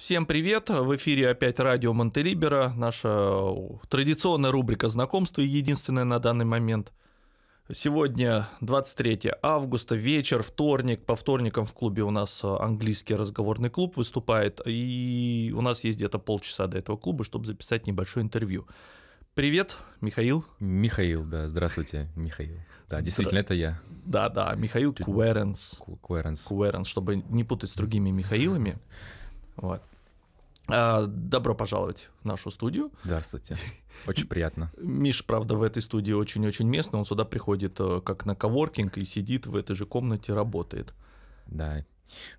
Всем привет! В эфире опять радио Монтелибера, наша э, традиционная рубрика знакомства и единственная на данный момент. Сегодня 23 августа, вечер, вторник. По вторникам в клубе у нас э, английский разговорный клуб выступает, и у нас есть где-то полчаса до этого клуба, чтобы записать небольшое интервью. Привет, Михаил. Михаил, да, здравствуйте, Михаил. Да, Здра... действительно, это я. Да, да, Михаил Чуть... Куэренс. Куэренс. Куэренс, чтобы не путать с другими Михаилами. Вот. А, добро пожаловать в нашу студию. Здравствуйте. Очень приятно. Миш, правда, в этой студии очень-очень местный. Он сюда приходит э, как на коворкинг и сидит в этой же комнате, работает. Да.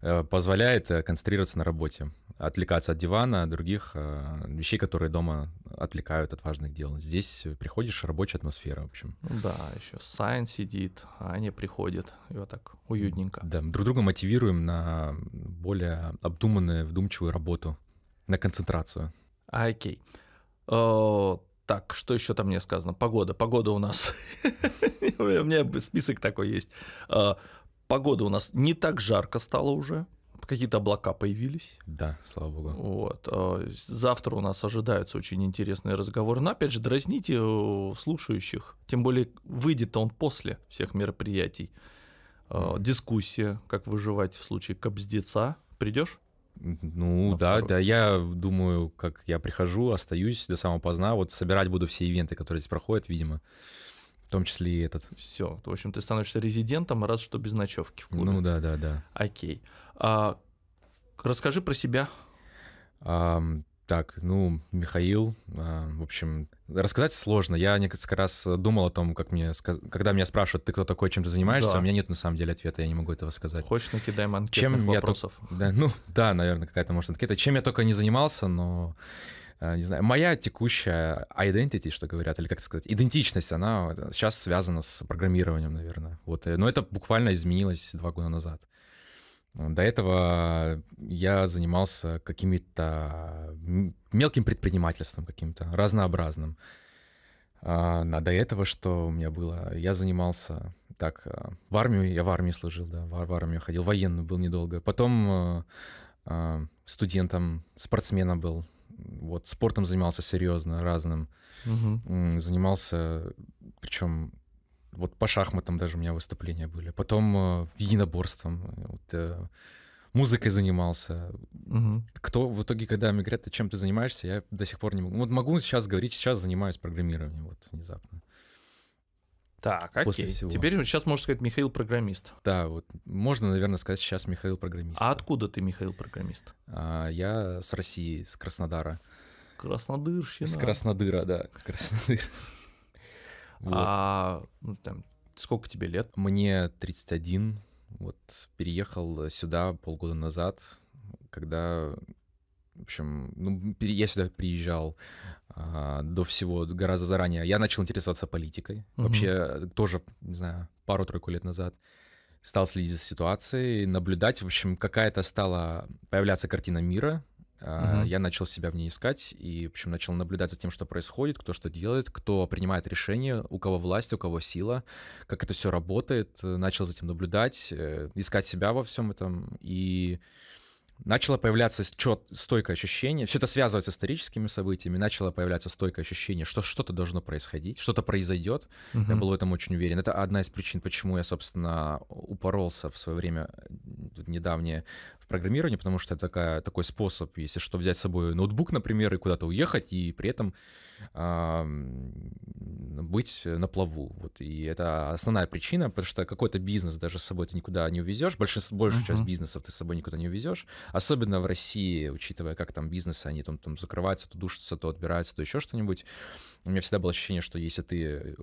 Э, позволяет э, концентрироваться на работе отвлекаться от дивана, от других э, вещей, которые дома отвлекают от важных дел. Здесь приходишь, рабочая атмосфера, в общем. да, еще Сайн сидит, Аня приходит, и вот так уютненько. Да, друг друга мотивируем на более обдуманную, вдумчивую работу, на концентрацию. А, окей. О, э, так, что еще там мне сказано? Погода. Погода у нас. У меня список такой есть. Э, погода у нас не так жарко стало уже какие-то облака появились. Да, слава богу. Вот. А, завтра у нас ожидаются очень интересные разговоры. Но опять же, дразните э, слушающих. Тем более, выйдет он после всех мероприятий. Mm-hmm. Дискуссия, как выживать в случае кобздеца. Придешь? Ну На да, второй. да, я думаю, как я прихожу, остаюсь до самого поздна. Вот собирать буду все ивенты, которые здесь проходят, видимо. В том числе и этот. Все. В общем, ты становишься резидентом, раз что без ночевки в клубе. Ну да, да, да. Окей. А, расскажи про себя. А, так, ну, Михаил, а, в общем, рассказать сложно. Я несколько раз думал о том, как мне, сказ... когда меня спрашивают, ты кто такой, чем ты занимаешься, да. А у меня нет на самом деле ответа, я не могу этого сказать. Хочешь, накидаем анкетных чем вопросов? Я... Да, ну, да, наверное, какая-то может анкета. Чем я только не занимался, но а, не знаю, моя текущая identity, что говорят, или как сказать, идентичность, она э, сейчас связана с программированием, наверное. Вот. Э, но это буквально изменилось два года назад. До этого я занимался каким-то мелким предпринимательством каким-то, разнообразным. А до этого что у меня было? Я занимался так, э, в армию, я в армии служил, да, в, в армию ходил, военную был недолго. Потом э, э, студентом, спортсменом был, вот спортом занимался серьезно, разным. Угу. Занимался, причем вот по шахматам даже у меня выступления были. Потом э, единоборством. Э, вот, э, музыкой занимался. Угу. Кто в итоге, когда мне говорят, «А чем ты занимаешься, я до сих пор не могу. Вот могу сейчас говорить, сейчас занимаюсь программированием, вот внезапно. Так, окей. После всего. Теперь сейчас можно сказать Михаил программист. Да, вот можно, наверное, сказать сейчас Михаил программист. А откуда ты Михаил программист? А, я с России, с Краснодара. Краснодырщина. С Краснодыра, да, Краснодыр. А ну, там, сколько тебе лет? Мне 31. Вот переехал сюда полгода назад, когда в общем, ну, я сюда приезжал а, до всего гораздо заранее. Я начал интересоваться политикой. Угу. Вообще тоже, не знаю, пару-тройку лет назад стал следить за ситуацией, наблюдать. В общем, какая-то стала появляться картина мира, Э, я начал себя в ней искать и, в общем, начал наблюдать за тем, что происходит, кто что делает, кто принимает решения, у кого власть, у кого сила, как это все работает. Э, начал за этим наблюдать, э, искать себя во всем этом и начало появляться чет, стойкое ощущение, все это связывается с историческими событиями, начало появляться стойкое ощущение, что что-то должно происходить, что-то произойдет. Uh -huh. Я был в этом очень уверен. Это одна из причин, почему я, собственно, упоролся в свое время недавнее в программировании, потому что это такая, такой способ, если что, взять с собой ноутбук, например, и куда-то уехать, и при этом э, быть на плаву. Вот. И это основная причина, потому что какой-то бизнес даже с собой ты никуда не увезешь, большинство, большую uh-huh. часть бизнесов ты с собой никуда не увезешь, особенно в России, учитывая, как там бизнесы, они там, там закрываются, то душатся, то отбираются, то еще что-нибудь. У меня всегда было ощущение, что если ты э,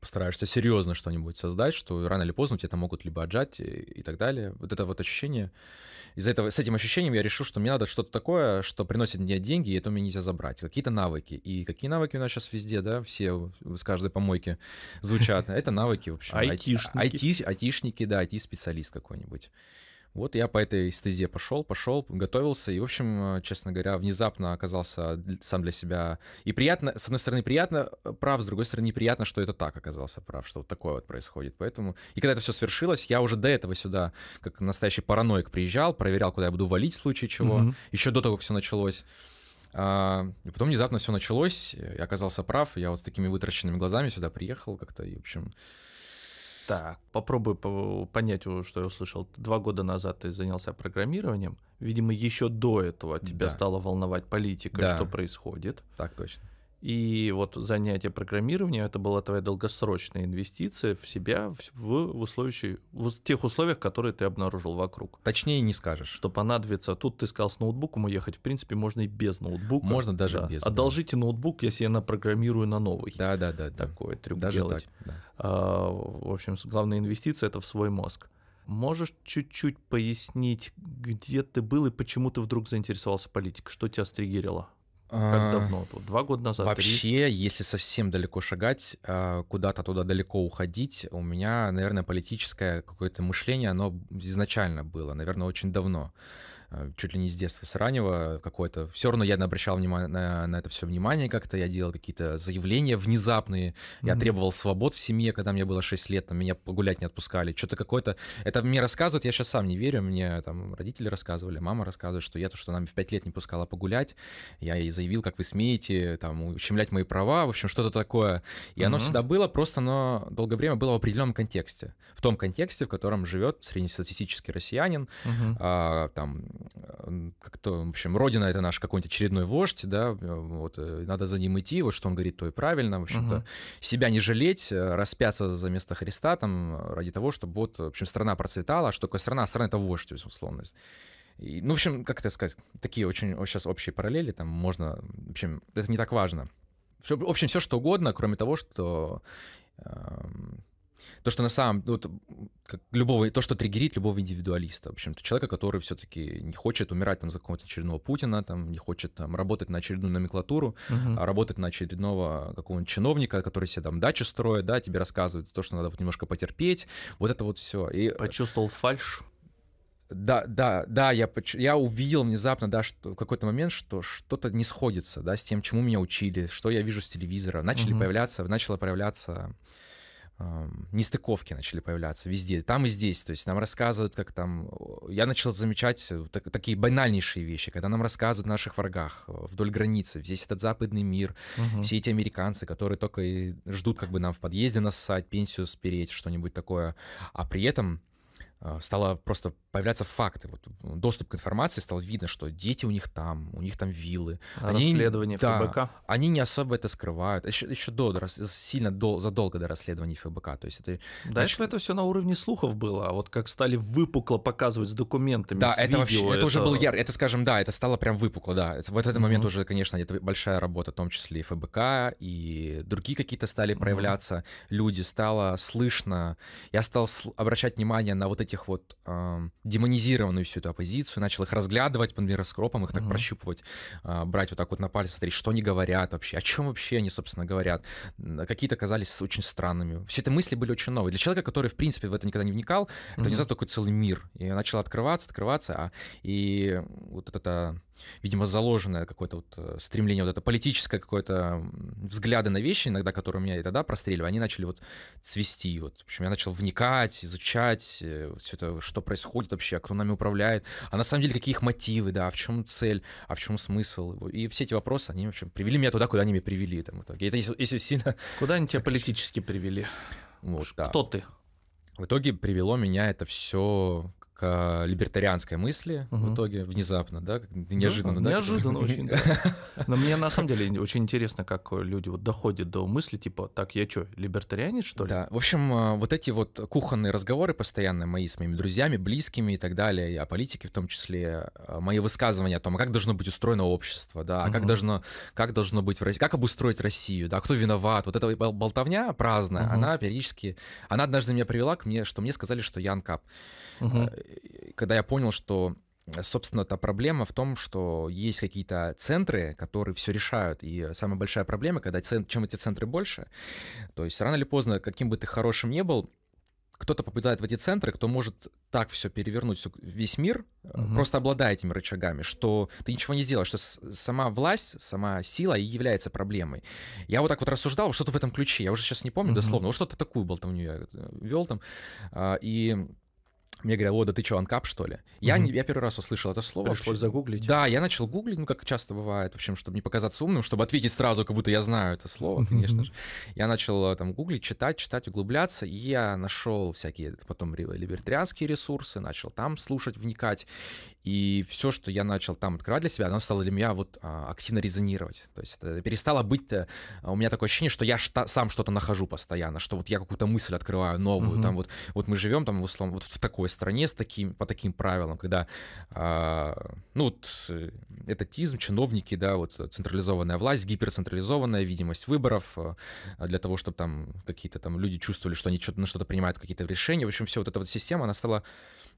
постараешься серьезно что-нибудь создать, что рано или поздно тебя это могут либо отжать и, и так далее. Вот это вот ощущение. Из-за этого, с этим ощущением я решил, что мне надо что-то такое, что приносит мне деньги, и это меня нельзя забрать. Какие-то навыки. И какие навыки у нас сейчас везде, да, все с каждой помойки звучат. Это навыки, в общем. Айтишники. Айтишники, да, айти-специалист какой-нибудь. Вот я по этой стезе пошел, пошел, готовился, и, в общем, э, честно говоря, внезапно оказался сам для себя. И приятно, с одной стороны, приятно э, прав, с другой стороны, неприятно, что это так оказался прав, что вот такое вот происходит. Поэтому, и когда это все свершилось, я уже до этого сюда, как настоящий параноик, приезжал, проверял, куда я буду валить в случае чего, угу. еще до того, как все началось. А, и потом внезапно все началось, я оказался прав, я вот с такими вытраченными глазами сюда приехал как-то, и, в общем, так, попробуй понять, что я услышал. Два года назад ты занялся программированием. Видимо, еще до этого тебя да. стало волновать политика, да. что происходит. Так точно. И вот занятие программированием это была твоя долгосрочная инвестиция в себя в, в, условиях, в тех условиях, которые ты обнаружил вокруг. Точнее не скажешь. Что понадобится. Тут ты сказал с ноутбуком уехать. В принципе, можно и без ноутбука. Можно даже да. без. Одолжите да. ноутбук, если я напрограммирую на новый. Да, да, да. Такой да. трюк даже делать. Так, да. а, в общем, главная инвестиция это в свой мозг. Можешь чуть-чуть пояснить, где ты был и почему ты вдруг заинтересовался политикой? Что тебя стригерило? Как а, давно? Вот два года назад? Вообще, три? если совсем далеко шагать, а, куда-то туда далеко уходить, у меня, наверное, политическое какое-то мышление, оно изначально было, наверное, очень давно. Э, чуть ли не с детства, с раннего какое-то. Все равно я обращал внимание на, на это все внимание как-то, я делал какие-то заявления внезапные, mm-hmm. я требовал свобод в семье, когда мне было 6 лет, там меня погулять не отпускали, что-то какое-то. Это мне рассказывают, я сейчас сам не верю, мне там родители рассказывали, мама рассказывает, что я то, что она в 5 лет не пускала погулять, я ей заявил, как вы смеете, там, ущемлять мои права, в общем, что-то такое. И mm-hmm. оно всегда было, просто оно долгое время было в определенном контексте, в том контексте, в котором живет среднестатистический россиянин, mm-hmm. а, там, как-то, в общем, родина это наш какой-нибудь очередной вождь, да, э, вот, э, надо за ним идти, вот что он говорит, то и правильно, в общем-то, угу. себя не жалеть, э, распяться за место Христа там ради того, чтобы вот, в общем, страна процветала, а что такое страна? страна — это вождь, условно. И, ну, в общем, как это сказать, такие очень сейчас общие параллели, там можно, в общем, это не так важно. В общем, все что угодно, кроме того, что эм, то, что на самом ну, вот, любого, то, что триггерит любого индивидуалиста, в общем-то, человека, который все-таки не хочет умирать там за какого-то очередного Путина, там, не хочет там работать на очередную номенклатуру, угу. а работать на очередного какого-нибудь чиновника, который себе там дачи строит, да, тебе рассказывает то, что надо вот немножко потерпеть, вот это вот все. И... Э, Почувствовал фальш? да, да, да, я, я увидел внезапно, да, что в какой-то момент, что что-то не сходится, да, с тем, чему меня учили, что я вижу с телевизора. Начали угу. появляться, начала появляться нестыковки начали появляться везде, там и здесь. То есть нам рассказывают, как там... Я начал замечать э, так, такие банальнейшие вещи, когда нам рассказывают о наших врагах э, вдоль границы. Здесь этот западный мир, угу. все эти американцы, которые только и ждут как бы нам в подъезде нассать, пенсию спереть, что-нибудь такое. А при этом Э, стало просто появляться факты, вот ну, доступ к информации стал видно, что дети у них там, у них там виллы. А они, Расследование да, ФБК. Они не особо это скрывают, еще, еще до, сильно до, задолго до расследования ФБК. То есть это, до это все на уровне слухов было, а вот как стали выпукло показывать с документами, Да, с это видео, вообще, это, это уже был яр, это, скажем, да, это стало прям выпукло, да. Это, в этот mm-hmm. момент уже, конечно, это большая работа, в том числе и ФБК, и другие какие-то стали проявляться mm-hmm. люди, стало слышно, я стал обращать внимание на вот эти этих вот э, демонизированную всю эту оппозицию, начал их разглядывать под микроскопом, их так угу. прощупывать, э, брать вот так вот на пальцы, смотреть, что они говорят вообще, о чем вообще они, собственно, говорят. А какие-то казались очень странными. Все эти мысли были очень новые. Для человека, который, в принципе, в это никогда не вникал, угу. это внезапно такой целый мир. И начал открываться, открываться, а, и вот это видимо, заложенное какое-то вот э, стремление, вот это политическое какое-то взгляды на вещи иногда, которые у меня тогда простреливали, они начали вот цвести. Вот. В общем, я начал вникать, изучать э, все это, что происходит вообще, кто нами управляет, а на самом деле какие их мотивы, да, в чем цель, а в чем смысл. И все эти вопросы, они, в общем, привели меня туда, куда они меня привели там, в итоге. Это если сильно... Куда они тебя политически привели? Вот, да. Кто ты? В итоге привело меня это все к а, либертарианской мысли угу. в итоге внезапно, да, неожиданно, да? да? Неожиданно очень. Но мне на самом деле очень интересно, как э, люди вот доходят до мысли типа, так я что, либертарианец что ли? Да. В общем, а, вот эти вот кухонные разговоры постоянно мои с моими друзьями, близкими и так далее, и о политике в том числе, а, мои высказывания о том, как должно быть устроено общество, да, как должно, как должно быть в России, как обустроить Россию, да, кто виноват, вот эта болтовня праздная, она периодически, она однажды меня привела к мне, что мне сказали, что я анкап когда я понял, что э, собственно, та проблема в том, что есть какие-то центры, которые все решают. И самая большая проблема, когда цен... чем эти центры больше, то есть рано или поздно, каким бы ты хорошим ни был, кто-то попадает в эти центры, кто может так все перевернуть, весь мир, угу. просто обладая этими рычагами, что ты ничего не сделаешь, что сама власть, сама сила и является проблемой. Я вот так вот рассуждал, что-то в этом ключе, я уже сейчас не помню угу. дословно, вот что-то такое был такую болтовню я вел там, э, и мне говорят, о, да ты что, анкап, что ли? Я, угу. я первый раз услышал это слово. Пришлось вообще. загуглить. Да, я начал гуглить, ну, как часто бывает, в общем, чтобы не показаться умным, чтобы ответить сразу, как будто я знаю это слово, конечно же. Я начал э, там гуглить, читать, читать, углубляться, и я нашел всякие потом либертарианские ресурсы, начал там слушать, вникать. И все, что я начал там открывать для себя, оно стало для меня вот а, активно резонировать. То есть это перестало быть... Э, у меня такое ощущение, что я шта- сам что-то нахожу постоянно, что вот я какую-то мысль открываю новую. Mm-hmm. Там вот, вот мы живем там в условно, вот в такой стране с таким, по таким правилам, когда, а, ну вот, э, этотизм, чиновники, да, вот централизованная власть, гиперцентрализованная видимость выборов э, а для того, чтобы там какие-то там люди чувствовали, что они что-то, на что-то принимают какие-то решения. В общем, все вот эта вот система, она стала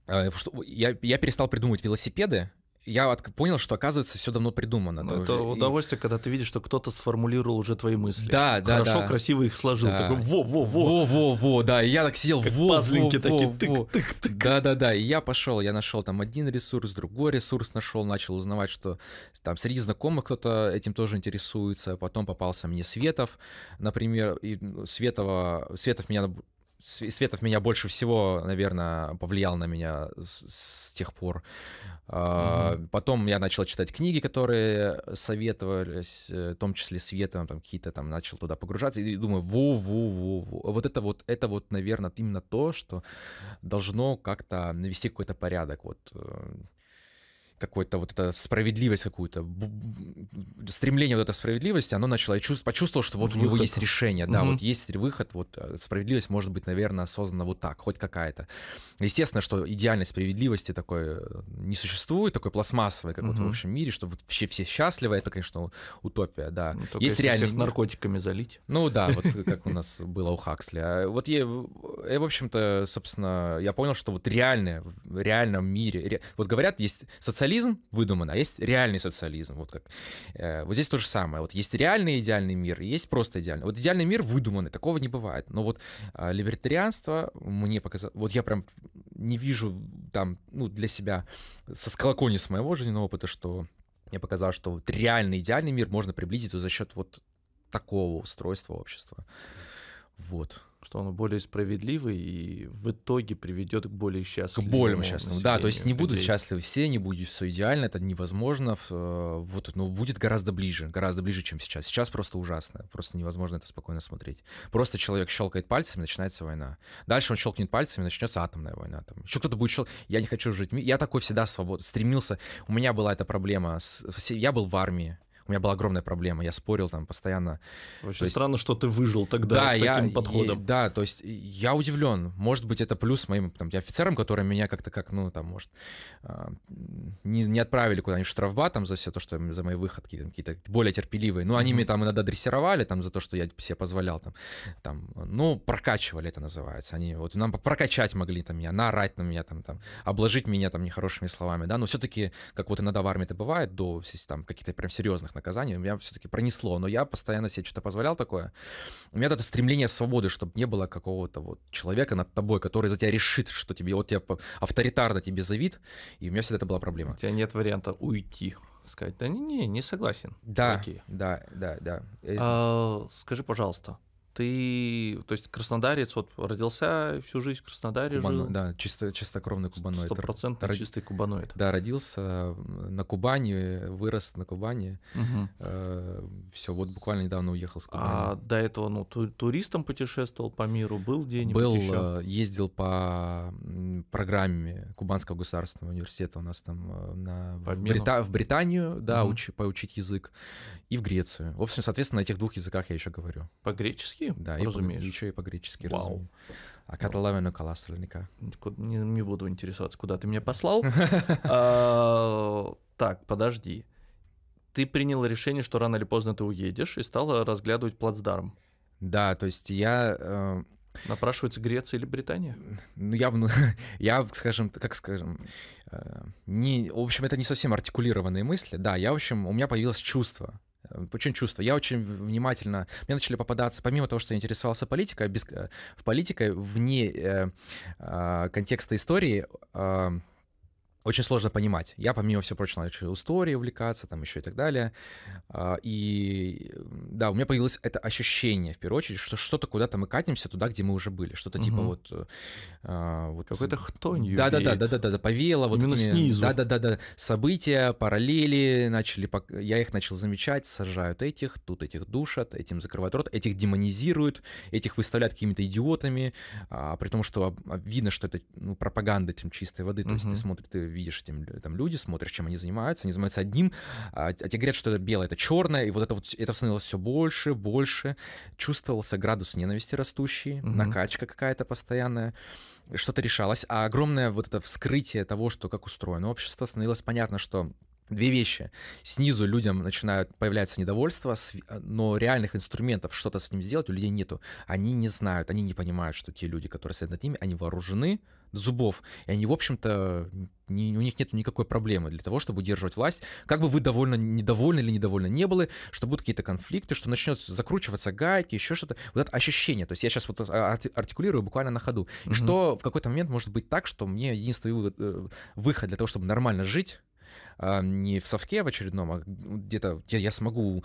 Э, я, я перестал придумывать велосипеды, я понял, что оказывается все давно придумано. Ну, это уже. удовольствие, и... когда ты видишь, что кто-то сформулировал уже твои мысли. Да, да, Хорошо, да. красиво их сложил. Да. Такой во, во, во. Во, во, во, да. И я так сидел, как во, пазлинки во, такие, во, тык, тык, тык. Да, да, да. И я пошел, я нашел там один ресурс, другой ресурс нашел, начал узнавать, что там среди знакомых кто-то этим тоже интересуется. Потом попался мне Светов, например, и ну, Светова, Светов меня Светов меня больше всего, наверное, повлиял на меня с, с тех пор. Mm-hmm. Потом я начал читать книги, которые советовались, э, в том числе Светом, там какие-то там начал туда погружаться и думаю, ву-ву-ву-ву, Вот это вот, это вот, наверное, именно то, что должно как-то навести какой-то порядок. Вот э, какой то вот эта справедливость какую-то, стремление вот этой справедливости, оно начало, чувств, почувствовал, что вот выход. у него есть решение, да, угу. вот есть выход, вот э, справедливость может быть, наверное, осознана вот так, хоть какая-то. Естественно, что идеальной справедливости такой э, не существует, такой пластмассовой, как угу. вот в общем мире, что вообще все счастливы, это, конечно, утопия, да. Ну, есть реально... всех наркотиками залить. Ну да, вот как у нас было у Хаксли. А вот я, э, в общем-то, собственно, я понял, что вот реальное в реальном мире, вот говорят, есть социализм социализм выдуманный, а есть реальный социализм. Вот как. Э, вот здесь то же самое. Вот есть реальный идеальный мир, и есть просто идеальный. Вот идеальный мир выдуманный, такого не бывает. Но вот э, либертарианство мне показалось... Вот я прям не вижу там, ну, для себя со сколокони с моего жизненного опыта, что мне показалось, что вот реальный идеальный мир можно приблизить вот за счет вот такого устройства общества. Вот что он более справедливый и в итоге приведет к более счастливому. К более счастливому, да, то есть не людей. будут счастливы все, не будет все идеально, это невозможно, э, вот, но ну, будет гораздо ближе, гораздо ближе, чем сейчас. Сейчас просто ужасно, просто невозможно это спокойно смотреть. Просто человек щелкает пальцами, начинается война. Дальше он щелкнет пальцами, начнется атомная война. Там. Еще кто-то будет щелкать, я не хочу жить, я такой всегда свободен, стремился, у меня была эта проблема, я был в армии, у меня была огромная проблема, я спорил там постоянно. Очень есть... странно, что ты выжил тогда да, с таким я, подходом. И, да, то есть я удивлен. Может быть, это плюс моим там, офицерам, которые меня как-то как, ну, там, может, а, не, не отправили куда-нибудь штрафбатом за все то, что за мои выходки, там, какие-то более терпеливые. Ну, они mm-hmm. меня там иногда дрессировали, там, за то, что я себе позволял, там, там, ну, прокачивали это называется. Они вот нам прокачать могли, там, меня, наорать на меня, там, там, обложить меня, там, нехорошими словами, да, но все-таки, как вот иногда в армии это бывает, до, там, каких-то прям серьезных смертных наказаний. Меня все-таки пронесло, но я постоянно себе что-то позволял такое. У меня это стремление свободы, чтобы не было какого-то вот человека над тобой, который за тебя решит, что тебе вот тебя авторитарно тебе завид, и у меня всегда это была проблема. У тебя нет варианта уйти сказать, да не, не, не согласен. Да, Окей. да, да, да. Э, а, скажи, пожалуйста, ты, то есть краснодарец, вот родился всю жизнь в Краснодаре Кубано, жил. Да, чисто, чистокровный кубаноид. Стопроцентный Род... чистый кубаноид. Да, родился на Кубани, вырос на Кубани. Угу. Э, все, вот буквально недавно уехал с а Кубани. А до этого, ну, туристом путешествовал по миру, был где Был, еще? Э, ездил по программе Кубанского государственного университета у нас там э, на, в, Брита... в Британию, да, угу. уч... поучить язык, и в Грецию. В общем, соответственно, на этих двух языках я еще говорю. По-гречески? по-гречески да, разумеешь? И, еще и по-гречески Вау. А каталавен ну, калас Не, не буду интересоваться, куда ты меня послал. А, так, подожди. Ты принял решение, что рано или поздно ты уедешь, и стал разглядывать плацдарм. Да, то есть я... Э, Напрашивается Греция или Британия? Ну, я, ну, я скажем, как скажем, э, не, в общем, это не совсем артикулированные мысли. Да, я, в общем, у меня появилось чувство, очень чувство. Я очень внимательно... Мне начали попадаться, помимо того, что я интересовался политикой, без, э, политикой вне э, э, контекста истории, э, очень сложно понимать. Я, помимо всего прочего, начал истории увлекаться, там еще и так далее. А, и да, у меня появилось это ощущение, в первую очередь, что что-то куда-то мы катимся туда, где мы уже были. Что-то угу. типа вот... Э, а, вот Какой-то хтонью да, да, да, да, да, да, да, повеяло. вот Именно снизу. Да, да, да, да. События, параллели начали... Я их начал замечать, сажают этих, тут этих душат, этим закрывают рот, этих демонизируют, этих выставляют какими-то идиотами, а, при том, что видно, что это ну, пропаганда этим чистой воды. То угу. есть ты смотришь, ты видишь этим, там люди, смотришь, чем они занимаются, они занимаются одним, а, а тебе говорят, что это белое, это черное, и вот это вот, это становилось все больше, больше, чувствовался градус ненависти растущий, угу. накачка какая-то постоянная, что-то решалось, а огромное вот это вскрытие того, что как устроено общество, становилось понятно, что Две вещи. Снизу людям начинают появляться недовольство, э, но реальных инструментов что-то с ним сделать у людей нету. Они не знают, они не понимают, что те люди, которые сидят над ними, они вооружены зубов, и они, в общем-то, не, у них нет никакой проблемы для того, чтобы удерживать власть. Как бы вы довольно недовольны или недовольны не были, что будут какие-то конфликты, что начнет закручиваться гайки, еще что-то. Вот это ощущение. То есть я сейчас вот э, артикулирую буквально на ходу. И угу. что в какой-то момент может быть так, что мне единственный э, выход для того, чтобы нормально жить, а, не в совке в очередном, а где-то, где я смогу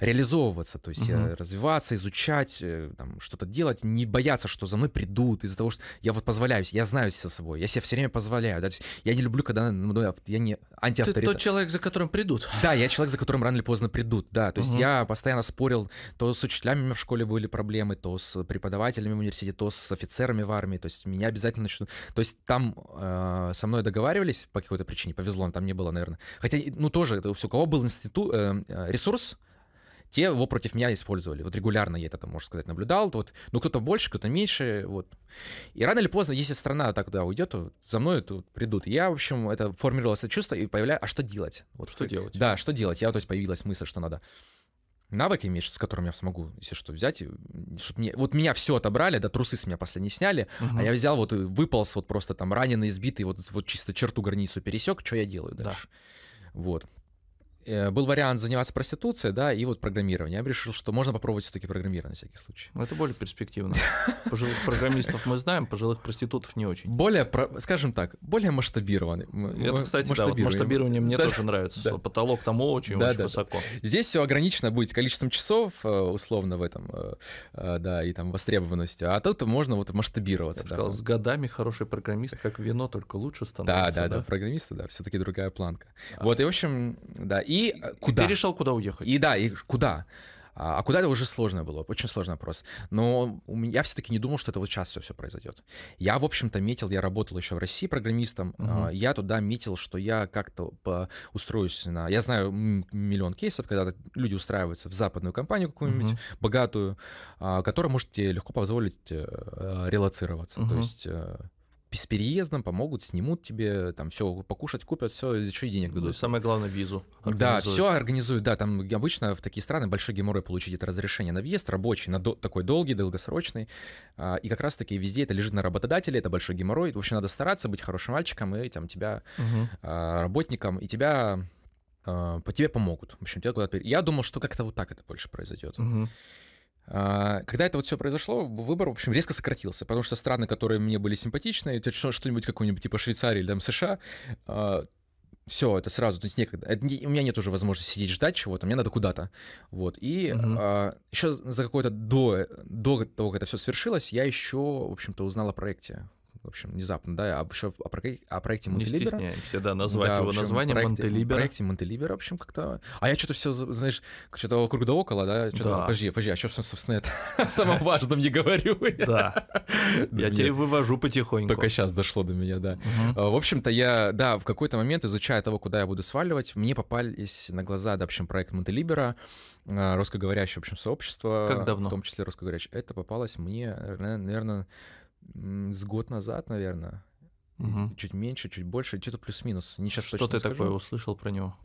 реализовываться, то есть угу. развиваться, изучать, э, что-то делать, не бояться, что за мной придут из-за того, что я вот позволяюсь, я знаю себя собой, я себе все время позволяю. Да? Я не люблю, когда ну, я не антиавторитет. Ты тот человек, за которым придут. Да, я человек, за которым рано или поздно придут, да. То есть угу. я постоянно спорил, то с учителями в школе были проблемы, то с преподавателями в университете, то с офицерами в армии, то есть меня обязательно начнут... То есть там э, со мной договаривались по какой-то причине, повезло, там не было, наверное, наверное. Хотя, ну, тоже, это у кого был институт, эм, э, ресурс, те его против меня использовали. Вот регулярно я это, там, можно сказать, наблюдал. Вот, ну, кто-то больше, кто-то меньше. Вот. И рано или поздно, если страна так туда уйдет, то за мной тут придут. И я, в общем, это формировалось это чувство и появляю, а что делать? Вот, что делать? Да, что делать? Я, то есть, появилась мысль, что надо навыки имеешь, с которыми я смогу, если что, взять, чтобы мне... Вот меня все отобрали, да, трусы с меня последние сняли, угу. а я взял вот, выполз вот просто там раненый, избитый, вот, вот чисто черту границу пересек, что я делаю дальше. Да. Вот. Э, был вариант заниматься проституцией, да, и вот программированием. Я решил, что можно попробовать все-таки программирование на всякий случай. Ну, это более перспективно. Пожилых программистов мы знаем, пожилых проститутов не очень. Более, скажем так, более масштабированный. Это, кстати, да, вот масштабирование мне да, тоже нравится. Да. Потолок там очень-очень да, да, высоко. Здесь все ограничено будет количеством часов, э, условно, в этом, э, да, и там востребованностью. А тут можно вот масштабироваться. Я да. сказал, с годами хороший программист, как вино, только лучше становится. Да, да, да, программисты, да, все-таки другая планка. А. Вот, и в общем, да, и Э, и куда? Ты решил, куда уехать. И да, и куда? А, а куда это уже сложно было, очень сложный вопрос. Но я все-таки не думал, что это вот сейчас все, все произойдет. Я, в общем-то, метил, я работал еще в России программистом, угу. я туда метил, что я как-то устроюсь на... Я знаю миллион кейсов, когда люди устраиваются в западную компанию какую-нибудь, угу. богатую, а, которая может тебе легко позволить э, э, релацироваться. Угу. То есть с переездом помогут, снимут тебе, там все покушать, купят, все, еще ну и денег дадут. Ну, самое главное, визу. Да, все организуют, да, там обычно в такие страны большой геморрой получить это разрешение на въезд, рабочий, на до, такой долгий, долгосрочный, а, и как раз-таки везде это лежит на работодателе, это большой геморрой, в общем, надо стараться быть хорошим мальчиком и там тебя, угу. работником, и тебя, а, по тебе помогут, в общем, тебя куда-то... Я думал, что как-то вот так это больше произойдет. Угу. А, когда это вот все произошло, выбор, в общем, резко сократился, потому что страны, которые мне были симпатичны, что-нибудь какое-нибудь типа Швейцарии или там США, а, все, это сразу, то есть некогда. Это, у меня нет уже возможности сидеть ждать чего-то, мне надо куда-то. Вот. И угу. а, еще за какое-то до, до того, как это все свершилось, я еще, в общем-то, узнал о проекте в общем, внезапно, да, а еще а о, проекте, о проекте Монтелибера. Не стесняемся, да, назвать да, его общем, названием проекте, Монтелибера. проекте Монтелибера, в общем, как-то... А я что-то все, знаешь, что-то вокруг да около, да, что-то... Да. Подожди, подожди, а что, собственно, это о самом важном не говорю? Да, я тебе вывожу потихоньку. Только сейчас дошло до меня, да. А, в общем-то, я, да, в какой-то момент, изучая того, куда я буду сваливать, мне попались на глаза, да, в общем, проект Монтелибера, а, русскоговорящее, в общем, сообщество. Как давно? В том числе русскоговорящее. Это попалось мне, наверное, с год назад, наверное. Угу. Чуть меньше, чуть больше, что-то плюс-минус. Не сейчас Что точно ты скажу. такое услышал про него?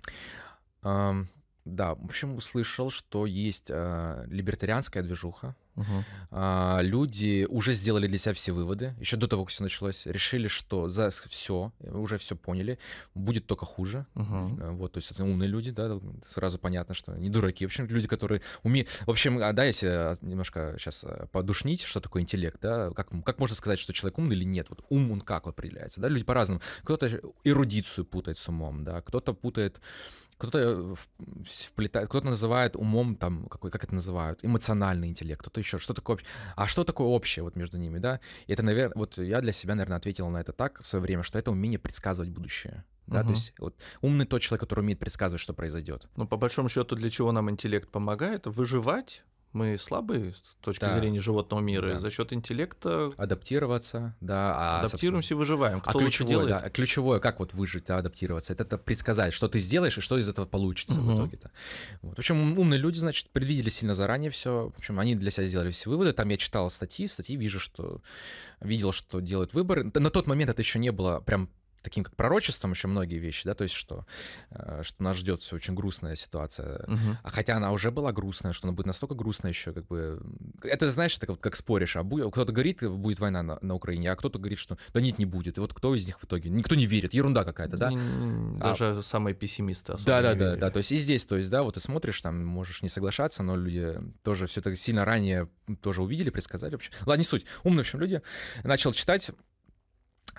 Um, да, в общем, услышал, что есть э, либертарианская движуха, Угу. А, люди уже сделали для себя все выводы, еще до того, как все началось, решили, что за все, э, уже все поняли, будет только хуже. Угу. Вот, то есть это умные люди, да, сразу понятно, что не дураки. В общем, люди, которые умеют... В общем, а, да, если а, немножко сейчас э, подушнить, что такое интеллект, да, как, как можно сказать, что человек умный или нет? Вот ум, он как определяется, да, люди по-разному. Кто-то эрудицию путает с умом, да, кто-то путает кто-то э, вплетает, кто-то называет умом, там, какой, как это называют, эмоциональный интеллект, кто-то еще, что такое общее. А что такое общее вот между ними, да? И это, наверное, вот я для себя, наверное, ответил на это так в свое время, что это умение предсказывать будущее. Да, угу. то есть вот, умный тот человек, который умеет предсказывать, что произойдет. Ну, по большому счету, для чего нам интеллект помогает? Выживать мы слабые с точки да. зрения животного мира да. за счет интеллекта. Адаптироваться, да. А, Адаптируемся и выживаем. А Кто а ключевое, делает? Да, ключевое, как вот выжить, да, адаптироваться, это, это предсказать, что ты сделаешь и что из этого получится угу. в итоге-то. Вот. В общем, умные люди, значит, предвидели сильно заранее все. В общем, они для себя сделали все выводы. Там я читал статьи, статьи вижу, что видел, что делают выборы. На тот момент это еще не было прям таким как пророчеством еще многие вещи, да, то есть что, э, что нас ждет все очень грустная ситуация. Угу. А хотя она уже была грустная, что она будет настолько грустная еще, как бы... Это, знаешь, так вот как споришь, а будет... кто-то говорит, э, будет война на, на Украине, а кто-то говорит, что да нет, не будет. И вот кто из них в итоге? Никто не верит, ерунда какая-то, да? А даже а... самые пессимисты Да, да, да, да, то есть и здесь, то есть, да, вот ты смотришь, там можешь не соглашаться, но люди тоже все это сильно ранее тоже увидели, предсказали вообще. Ладно, не суть. Умные, в общем, люди. Начал читать,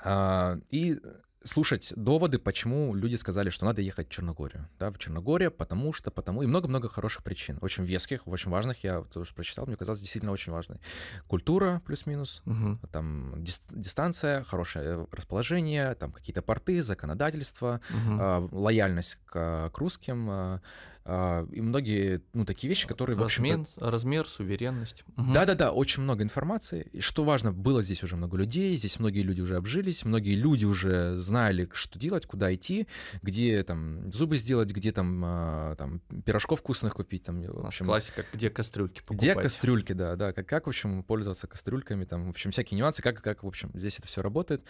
а, и слушать доводы, почему люди сказали, что надо ехать в Черногорию. Да, в Черногорию, потому что, потому... И много-много хороших причин, очень веских, очень важных. Я тоже прочитал, мне казалось, действительно очень важной. Культура плюс-минус, угу. там дис- дистанция, хорошее э, расположение, там какие-то порты, законодательство, угу. э, лояльность к, э, к русским, э, а, и многие, ну, такие вещи, которые, Размен, в общем Размер, суверенность. Да-да-да, очень много информации. И что важно, было здесь уже много людей, здесь многие люди уже обжились, многие люди уже знали, что делать, куда идти, где там зубы сделать, где там, а, там пирожков вкусных купить. Там, в общем, Классика, где кастрюльки покупать. Где кастрюльки, да, да. Как, как, в общем, пользоваться кастрюльками, там, в общем, всякие нюансы, как, как, в общем, здесь это все работает.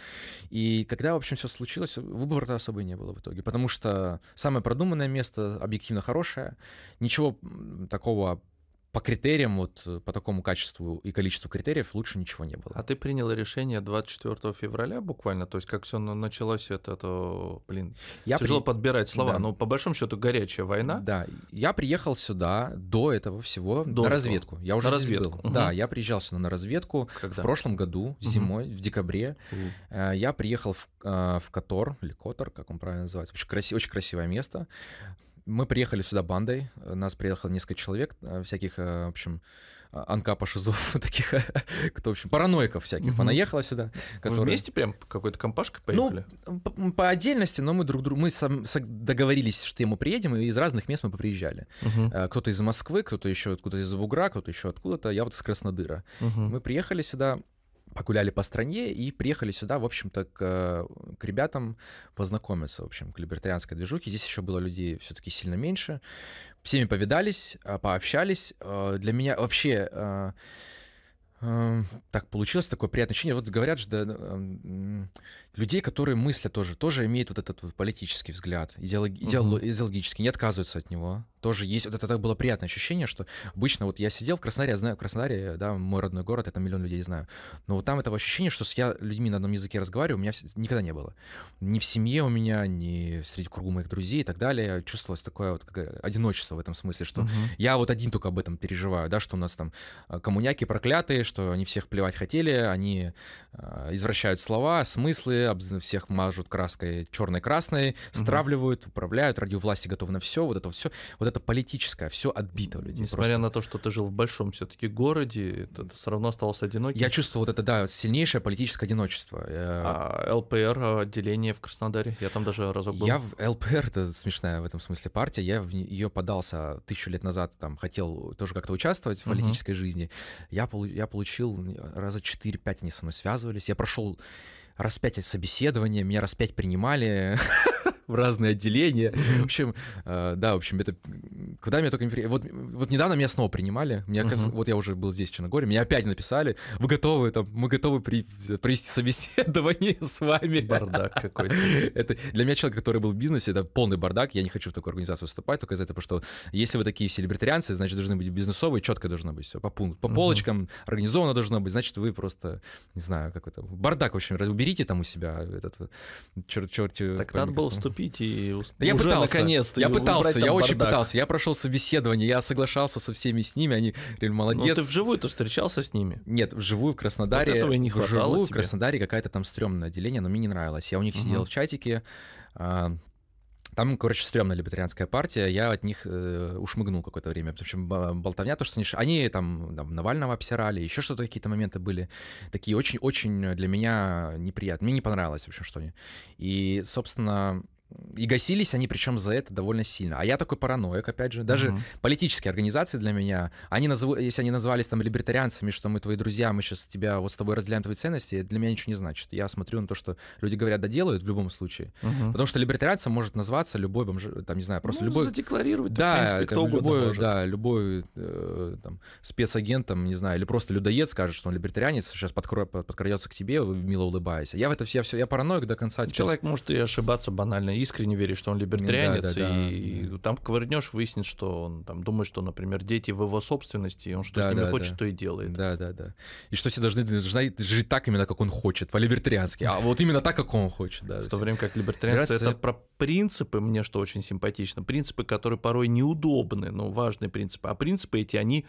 И когда, в общем, все случилось, выбора-то особо и не было в итоге, потому что самое продуманное место, объективно хорошее, хорошая. Ничего такого по критериям, вот э, по такому качеству и количеству критериев лучше ничего не было. А ты приняла решение 24 февраля буквально, то есть как все началось, это, это блин, я тяжело при... подбирать слова, да. но ну, по большому счету горячая война. Да, я приехал сюда до этого всего, до на разведку, я уже на разведку. был. Угу. Да, я приезжал сюда на разведку Когда? в прошлом году, зимой, угу. в декабре. Угу. Я приехал в, э, в Котор, или Котор, как он правильно называется, очень, красив, очень красивое место, мы приехали сюда бандой, нас приехало несколько человек, э, всяких, э, в общем, а, анкапа шизов таких, кто, в общем, параноиков всяких, угу. понаехала сюда. Которые... Вы вместе прям какой-то компашкой ну, поехали? Ну, по, по отдельности, но мы друг другу, мы сам, договорились, что ему приедем, и из разных мест мы поприезжали. Угу. Кто-то из Москвы, кто-то еще откуда-то из Бугра, кто-то еще откуда-то, я вот из Краснодыра. Угу. Мы приехали сюда, погуляли по стране и приехали сюда, в общем-то, к, э, к ребятам познакомиться, в общем, к либертарианской движухе. Здесь еще было людей все-таки сильно меньше. Всеми повидались, а, пообщались. Э, для меня вообще э, так получилось такое приятное ощущение. Вот говорят, что людей, которые мыслят тоже, тоже имеют вот этот вот политический взгляд, идеолог, uh-huh. идеологический, не отказываются от него. Тоже есть, вот это так было приятное ощущение, что обычно вот я сидел в Краснодаре, я знаю, в Краснодаре, да, мой родной город, это миллион людей знаю, но вот там этого ощущения, что с я людьми на одном языке разговариваю, у меня никогда не было. Ни в семье у меня, ни среди кругу моих друзей и так далее. Чувствовалось такое вот одиночество в этом смысле, что uh-huh. я вот один только об этом переживаю, да, что у нас там э, коммуняки проклятые, что они всех плевать хотели, они э, извращают слова, смыслы, Китае, всех мажут краской черной-красной, стравливают, управляют, ради власти готовы на все, вот это все, вот это политическое, все отбито у людей. Несмотря просто. на то, что ты жил в большом все-таки городе, ты все равно оставался одиноким. Я чувствовал вот это, да, сильнейшее политическое одиночество. Э, а ЛПР а, отделение в Краснодаре, я там даже разок был. Я в ЛПР, это смешная в этом смысле партия, я в ее подался тысячу лет назад, там, хотел тоже как-то участвовать в политической uh жизни. Я, я получил раза 4-5 они со мной связывались, я прошел раз собеседование меня распять принимали. в разные отделения. В общем, э, да, в общем, это... Куда меня только не Вот, вот недавно меня снова принимали. Меня, uh-huh. Вот я уже был здесь, в Черногории. Меня опять написали. Вы готовы, там, мы готовы при... провести собеседование с вами. Бардак какой-то. Это для меня человек, который был в бизнесе, это полный бардак. Я не хочу в такую организацию вступать только из-за этого, что если вы такие селебритарианцы, значит, должны быть бизнесовые, четко должно быть все по пункту, по полочкам, организовано должно быть, значит, вы просто, не знаю, как это, бардак, в общем, уберите там у себя этот черт, черт. Так надо было вступить поступить и Да я уже пытался, наконец-то. Я пытался, я очень бардак. пытался. Я прошел собеседование, я соглашался со всеми с ними, они реально ну, молодец. Но ты вживую-то встречался с ними? Нет, вживую в Краснодаре. Вот этого и не хватало Вживую тебе. в Краснодаре какая-то там стрёмное отделение, но мне не нравилось. Я у них угу. сидел в чатике, а, там, короче, стрёмная либертарианская партия, я от них э, ушмыгнул какое-то время. В общем, болтовня, то, что они, они там, там Навального обсирали, еще что-то, какие-то моменты были такие очень-очень для меня неприятные. Мне не понравилось, в общем, что они. И, собственно, и гасились они, причем за это довольно сильно. А я такой параноик, опять же. Даже угу. политические организации для меня, они назов... если они назывались там либертарианцами, что мы твои друзья, мы сейчас тебя вот с тобой разделяем твои ценности, для меня ничего не значит. Я смотрю на то, что люди говорят, да делают в любом случае. Угу. Потому что либертарианцем может назваться любой бомж, там, не знаю, просто ну, любой... задекларировать, да, в принципе, кто угодно любой, может. Да, любой э, там, спецагент, там, не знаю, или просто людоед скажет, что он либертарианец, сейчас подкро... подкрадется к тебе, мило улыбаясь. А я в это все, я, все, я параноик до конца. Ну, человек может и ошибаться банально искренне верит, что он либертарианец, да, да, да, и там ковырнешь, выяснит, что он там думает, что, например, дети в его собственности, и он что да, с ними да, хочет, да. то и делает. Да, да, да. И что все должны, должны жить так именно, как он хочет, по-либертариански, а вот именно так, как он хочет. Да, в то время как либертарианство — это про принципы, мне что очень симпатично, принципы, которые порой неудобны, но важные принципы, а принципы эти, они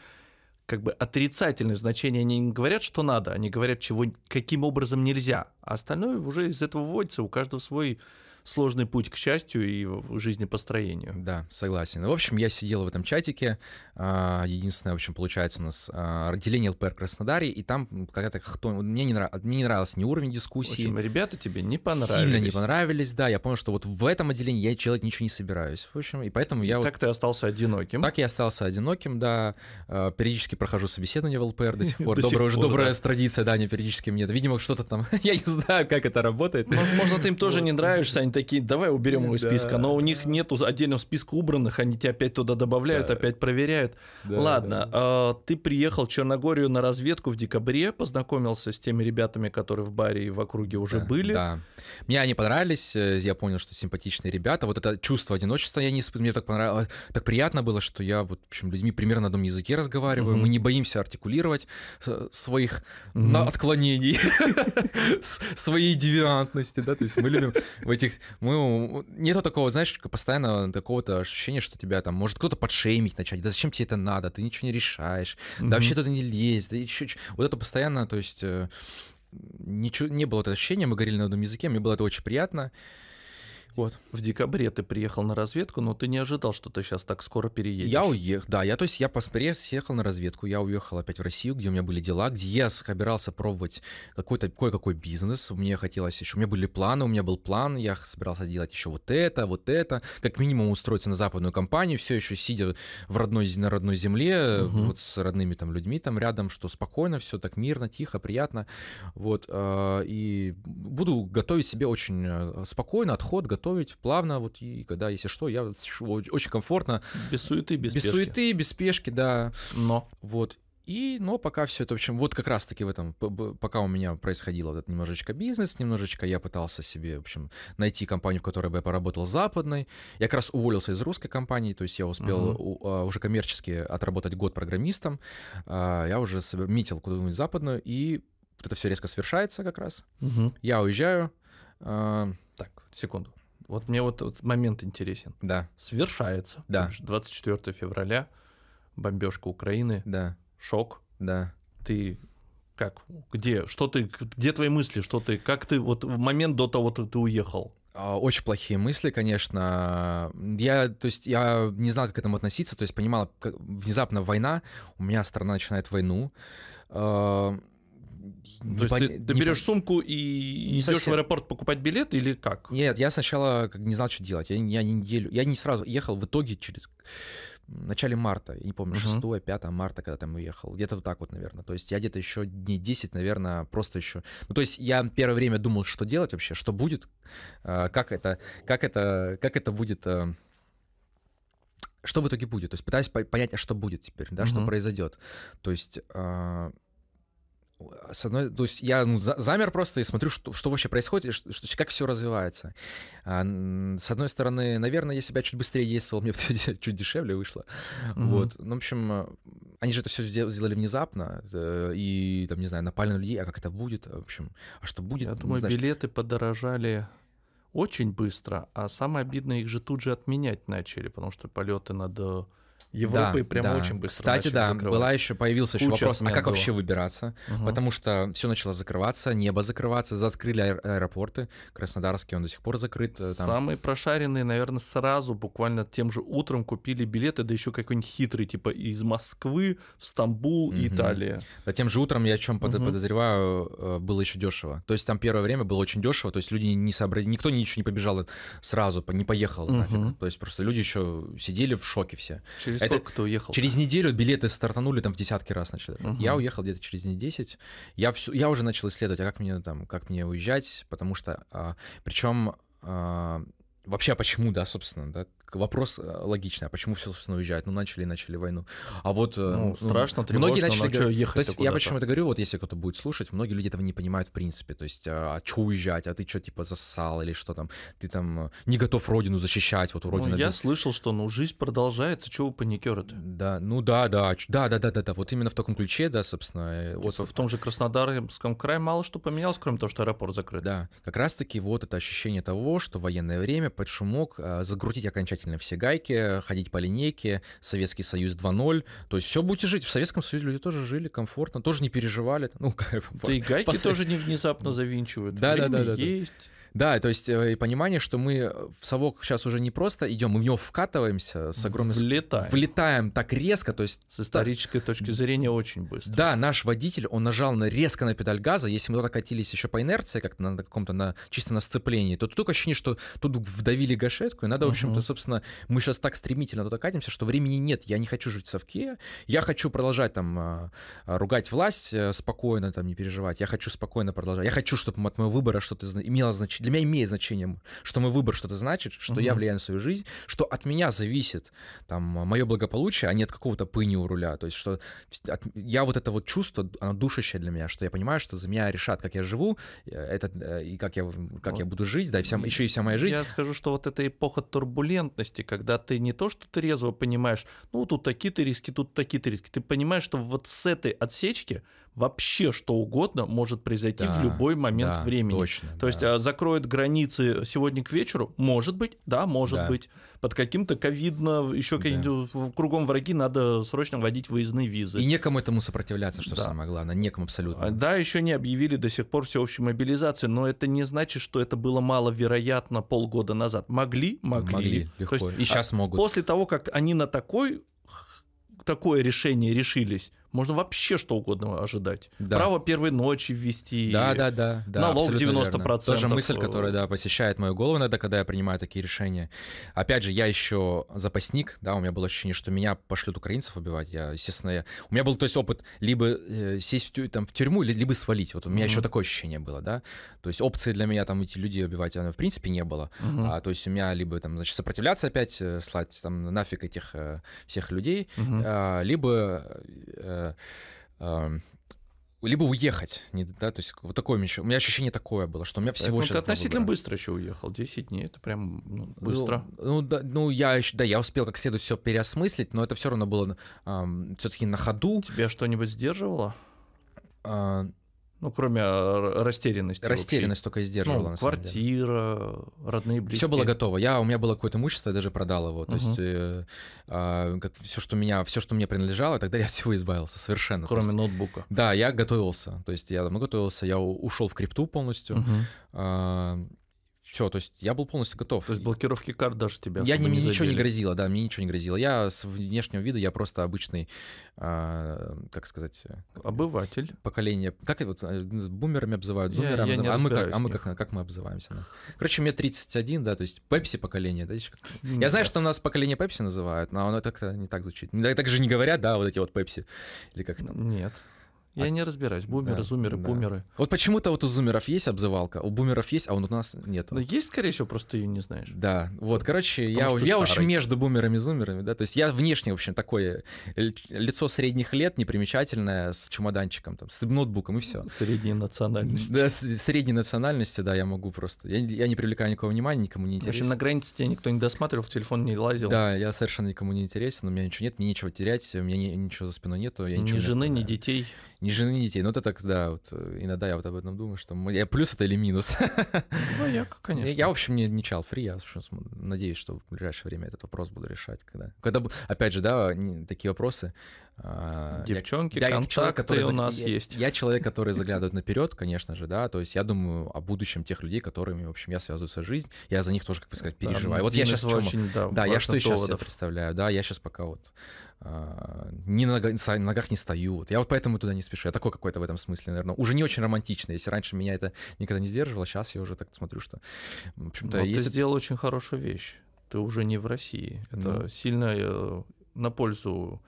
как бы отрицательное значение, они не говорят, что надо, они говорят, чего, каким образом нельзя, а остальное уже из этого вводится, у каждого свой сложный путь к счастью и жизнепостроению. Да, согласен. в общем, я сидел в этом чатике. А, единственное, в общем, получается у нас а, отделение ЛПР Краснодаре, и там какая-то... Кто... Мне, не нрав... Мне не нравился ни уровень дискуссии. В общем, ребята тебе не понравились. Сильно не понравились, да. Я понял, что вот в этом отделении я делать ничего не собираюсь. В общем, и поэтому я... И вот... Так ты остался одиноким. Так я остался одиноким, да. А, периодически прохожу собеседование в ЛПР до сих пор. Добрая уже добрая традиция, да, они периодически мне... Видимо, что-то там... Я не знаю, как это работает. Возможно, ты им тоже не нравишься, они такие, давай уберем ну его из списка, но у них нету отдельного списка убранных, они тебя опять туда добавляют, опять проверяют. Ладно, а, ты приехал в Черногорию на разведку в декабре, познакомился с теми ребятами, которые в баре и в округе уже были. Да, мне они понравились, э, я понял, что симпатичные ребята, вот это чувство одиночества я не испытывал, мне так понравилось, так приятно было, что я вот, в общем, людьми примерно на одном языке разговариваю, мы не боимся артикулировать э, своих отклонений, своей девиантности, да, то есть мы любим в этих мы... Нету такого, знаешь, постоянно такого-то ощущения, что тебя там может кто-то подшеймить начать. Да зачем тебе это надо? Ты ничего не решаешь. Mm-hmm. Да вообще туда не лезь. Да еще... Вот это постоянно, то есть... Э, ничего, не было это ощущения, мы говорили на одном языке, мне было это очень приятно. Uh, вот. В декабре ты приехал на разведку, но ты не ожидал, что ты сейчас так скоро переедешь. Я уехал, да, я, то есть я по съехал на разведку, я уехал опять в Россию, где у меня были дела, где я собирался пробовать какой-то, кое-какой бизнес, мне хотелось еще, у меня были планы, у меня был план, я собирался делать еще вот это, вот это, как минимум устроиться на западную компанию, все еще сидя в родной, на родной земле, угу. вот с родными там людьми там рядом, что спокойно, все так мирно, тихо, приятно, вот, а, и буду готовить себе очень э, спокойно отход, готов готовить плавно, вот и когда, если что, я очень комфортно. Без суеты, без, без спешки. суеты, без спешки, да. Но. Вот. И, но пока все это, в общем, вот как раз-таки в этом, пока у меня происходило вот этот немножечко бизнес, немножечко я пытался себе, в общем, найти компанию, в которой бы я поработал западной. Я как раз уволился из русской компании, то есть я успел uh-huh. у, а, уже коммерчески отработать год программистом. А, я уже метил куда-нибудь западную, и вот это все резко совершается как раз. Uh-huh. Я уезжаю. А... Так, секунду. Вот мне вот, вот момент интересен. Да. Свершается. Да. 24 февраля, бомбежка Украины. Да. Шок. Да. Ты как? Где? Что ты? Где твои мысли? Что ты? Как ты? Вот в момент до того, как ты уехал. А, очень плохие мысли, конечно. Я, то есть, я не знал, как к этому относиться. То есть, понимал, как внезапно война. У меня страна начинает войну а, то есть по... ты, ты берешь по... сумку и не идешь совсем. в аэропорт покупать билет или как? Нет, я сначала как, не знал, что делать. Я, я неделю, я не сразу ехал, в итоге через в начале марта, я не помню, 6 uh 5 марта, когда там уехал, где-то вот так вот, наверное. То есть я где-то еще дней 10, наверное, просто еще. Ну, то есть я первое время думал, что делать вообще, что будет, а, как это, как это, как это будет э, что в итоге будет, то есть пытаюсь понять, а что будет теперь, да, uh-huh. что произойдет. То есть а, с одной, то есть я ну, замер просто и смотрю, что, что вообще происходит, что, как все развивается. А, с одной стороны, наверное, я себя чуть быстрее действовал, мне чуть дешевле вышло. Mm-hmm. Вот. Ну, в общем, они же это все сделали внезапно, э, и там, не знаю, напали на людей, а как это будет, в общем, а что будет? Я ну, думаю, знаешь... билеты подорожали очень быстро, а самое обидное, их же тут же отменять начали, потому что полеты надо э, Европы да, прям да. очень быстро. Кстати, да, закрывать. была еще появился еще вопрос, а как было. вообще выбираться? Угу. Потому что все начало закрываться, небо закрываться, закрыли аэ- аэропорты. Краснодарский он до сих пор закрыт. Э, там. Самые прошаренные, наверное, сразу буквально тем же утром купили билеты, да еще какой-нибудь хитрый типа из Москвы в Стамбул, угу. Италия. Да тем же утром я о чем угу. подозреваю э, было еще дешево. То есть там первое время было очень дешево, то есть люди не сообразили, никто ничего не побежал э, сразу, не поехал угу. нафиг. То есть просто люди еще сидели в шоке все. Через Сколько это... кто уехал? Через неделю билеты стартанули там в десятки раз начали. Угу. Я уехал где-то через не 10. Я, все, я уже начал исследовать, а как мне там, как мне уезжать, потому что, а, причем а, вообще а почему, да, собственно, да, вопрос э, логичный, а почему все, собственно, уезжают? Ну, начали и начали войну. А вот... Э, ну, ну страшно, тревожно, многие начали что ехать То есть я почему это говорю, вот если кто-то будет слушать, многие люди этого не понимают в принципе. То есть, а, а что уезжать? А ты что, типа, засал или что там? Ты там э, не готов родину защищать, вот у родины... Ну, я без... слышал, что, ну, жизнь продолжается, чего вы паникеры-то? Да, ну да, да, а да, да, да, да, да, вот именно в таком ключе, да, собственно. Типа, вот в том же Краснодарском крае мало что поменялось, кроме того, что аэропорт закрыт. Да, как раз-таки вот это ощущение того, что военное время под шумок а, загрутить окончательно обязательно все гайки, ходить по линейке, Советский Союз 2.0. То есть все будете жить. В Советском Союзе люди тоже жили комфортно, тоже не переживали. Ну, Да и гайки После... тоже не внезапно завинчивают. Да, да, да, да. Есть. Да. Да, то есть э, понимание, что мы в совок сейчас уже не просто идем, мы в него вкатываемся с огромным... Влетаем. Влетаем так резко, то есть... С исторической так... точки зрения очень быстро. Да, наш водитель, он нажал на, резко на педаль газа, если мы туда катились еще по инерции, как-то на, на каком-то на, чисто на сцеплении, то тут только ощущение, что тут вдавили гашетку, и надо, в общем-то, собственно, мы сейчас так стремительно туда катимся, что времени нет, я не хочу жить в совке, я хочу продолжать там а, а, ругать власть э, спокойно, там не переживать, я хочу спокойно продолжать, я хочу, чтобы от моего выбора что-то имело значение для меня имеет значение, что мой выбор что-то значит, что угу. я влияю на свою жизнь, что от меня зависит там мое благополучие, а не от какого-то пыни у руля. То есть, что от, я вот это вот чувство, оно душащее для меня, что я понимаю, что за меня решат, как я живу, э, это, э, и как я, как вот. я буду жить, да, и вся, еще и вся моя жизнь. Я скажу, что вот эта эпоха турбулентности, когда ты не то, что ты резво понимаешь, ну, тут такие-то риски, тут такие-то риски, ты понимаешь, что вот с этой отсечки вообще что угодно может произойти да, в любой момент да, времени. Точно, То да. есть э, закроют границы сегодня к вечеру, может быть, да, может да. быть. Под каким-то ковидно, еще каким-то да. кругом враги надо срочно вводить выездные визы. И некому этому сопротивляться, что да. самое главное, некому абсолютно. А, да, еще не объявили до сих пор всеобщей мобилизации, но это не значит, что это было маловероятно полгода назад. Могли, могли. могли легко. То есть, и сейчас а, могут. После того, как они на такой, такое решение решились, можно вообще что угодно ожидать. Да. Право первой ночи ввести. Да, да, да. да налог 90%. Верно. Тоже мысль, которая да, посещает мою голову иногда, когда я принимаю такие решения. Опять же, я еще запасник, да, у меня было ощущение, что меня пошлют украинцев убивать. Я, естественно, я... у меня был, то есть, опыт либо э, сесть в, тю... там, в тюрьму, либо свалить. Вот у меня mm-hmm. еще такое ощущение было, да. То есть опции для меня там эти людей убивать, она в принципе не было. Mm-hmm. А, то есть у меня либо там, значит, сопротивляться опять, э, слать там нафиг этих э, всех людей, mm-hmm. а, либо э, либо уехать, не, да, то есть вот такое еще, у меня ощущение такое было, что у меня всего сейчас... относительно выбора. быстро еще уехал, 10 дней, это прям ну, ну быстро. Ну, ну, да, ну, я еще, да, я успел как следует все переосмыслить, но это все равно было эм, все-таки на ходу. Тебя что-нибудь сдерживало? А, ну, кроме э, растерянности. Растерянность вообще. только и сдерживала. Ну, квартира, родные близкие. Все было готово. Я, у меня было какое-то имущество, я даже продал его. То угу. есть э, э, а, все, что меня, все, что мне принадлежало, тогда я всего избавился совершенно. Кроме есть, ноутбука. Да, я готовился. То есть я давно готовился. Я ушел в крипту полностью. Угу. Э, все, то есть я был полностью готов. То есть блокировки карт даже тебя Я не, мне не ничего не грозило, да, мне ничего не грозило. Я с внешнего вида, я просто обычный, а, как сказать... Э, Обыватель. Поколение. Как вот э, бумерами обзывают, зумерами я, я обзывают. А мы, как, а мы как, как мы обзываемся? Да? Короче, мне 31, да, то есть Пепси поколение. Да, я знаю, что нас поколение Пепси называют, но оно так-то не так звучит. Так же не говорят, да, вот эти вот Пепси. Или как там? Нет. Я а... не разбираюсь. Бумеры, да, зумеры, да. бумеры. Вот почему-то вот у зумеров есть обзывалка, у бумеров есть, а у нас нет. Ну, есть, скорее всего, просто ее не знаешь. Да, вот, ну, короче, Потому я, я в общем, между бумерами и зумерами, да, то есть я внешне, в общем, такое лицо средних лет, непримечательное, с чемоданчиком, там, с ноутбуком и все. Средней национальности. Да, средней национальности, да, я могу просто. Я, я не привлекаю никого внимания, никому не интересно. В общем, на границе тебя никто не досматривал, в телефон не лазил. Да, я совершенно никому не интересен, у меня ничего нет, мне нечего терять, у меня не, ничего за спиной нету. Я ни жены, не ни детей не жены, не детей. Ну, это так, да, вот э, иногда я вот об этом думаю, что я плюс это или минус. Ну Двояко, конечно. Я, в общем, не, не чал фри, я, в общем, надеюсь, что в ближайшее время этот вопрос буду решать. Когда, когда опять же, да, такие вопросы а, Девчонки, я, контакты человек, который, у нас я, есть. Я человек, который заглядывает наперед, конечно же, да, то есть я думаю о будущем тех людей, которыми, в общем, я связываю свою жизнь, я за них тоже, как бы сказать, переживаю. Да, вот я сейчас очень, да, да я что доводов. сейчас себе представляю, да, я сейчас пока вот а, ни на, на ногах не стою, вот я вот поэтому туда не спешу, я такой какой-то в этом смысле, наверное, уже не очень романтичный, если раньше меня это никогда не сдерживало, сейчас я уже так смотрю, что, в общем-то, если... ты сделал очень хорошую вещь, ты уже не в России, это ну. сильно э, на пользу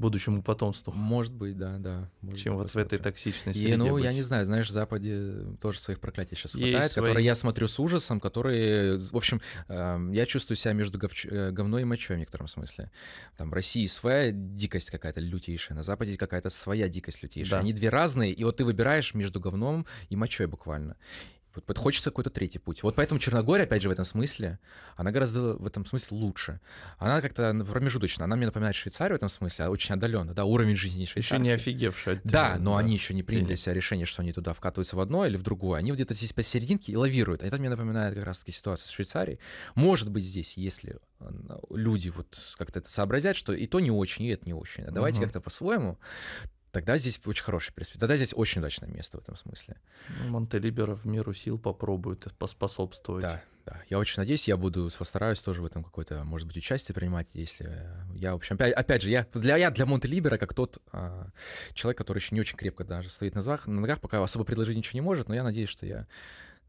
будущему потомству. Может быть, да, да. Может чем быть, вот посмотрим. в этой токсичности? И, ну, быть. я не знаю, знаешь, в Западе тоже своих проклятий сейчас Есть хватает, свои... которые я смотрю с ужасом, которые, в общем, э, я чувствую себя между говч... Э, говно и мочой в некотором смысле. Там в России своя дикость какая-то лютейшая, на Западе какая-то своя дикость лютейшая. Да. Они две разные, и вот ты выбираешь между говном и мочой буквально. Вот хочется какой-то третий путь. Вот поэтому Черногория, опять же, в этом смысле, она гораздо в этом смысле лучше. Она как-то промежуточно. Она мне напоминает Швейцарию в этом смысле, а очень отдаленно. Да, уровень жизни швейцарский. Еще не офигевшая. Да, но они еще не приняли себе решение, что они туда вкатываются в одно или в другое. Они где-то здесь посерединке и лавируют. Это мне напоминает как раз-таки ситуацию с Швейцарией. Может быть, здесь, если люди вот как-то это сообразят, что и то не очень, и это не очень. А давайте угу. как-то по-своему, Тогда здесь очень хороший перспектив. Тогда здесь очень удачное место в этом смысле. Ну, Монтелибера в меру сил попробует поспособствовать. Да, да. Я очень надеюсь, я буду, постараюсь тоже в этом какое-то, может быть, участие принимать, если э, я, в общем, опять, опять же, я для, я для Монтелибера как тот а, человек, который еще не очень крепко даже стоит на ногах, на ногах, пока особо предложить ничего не может, но я надеюсь, что я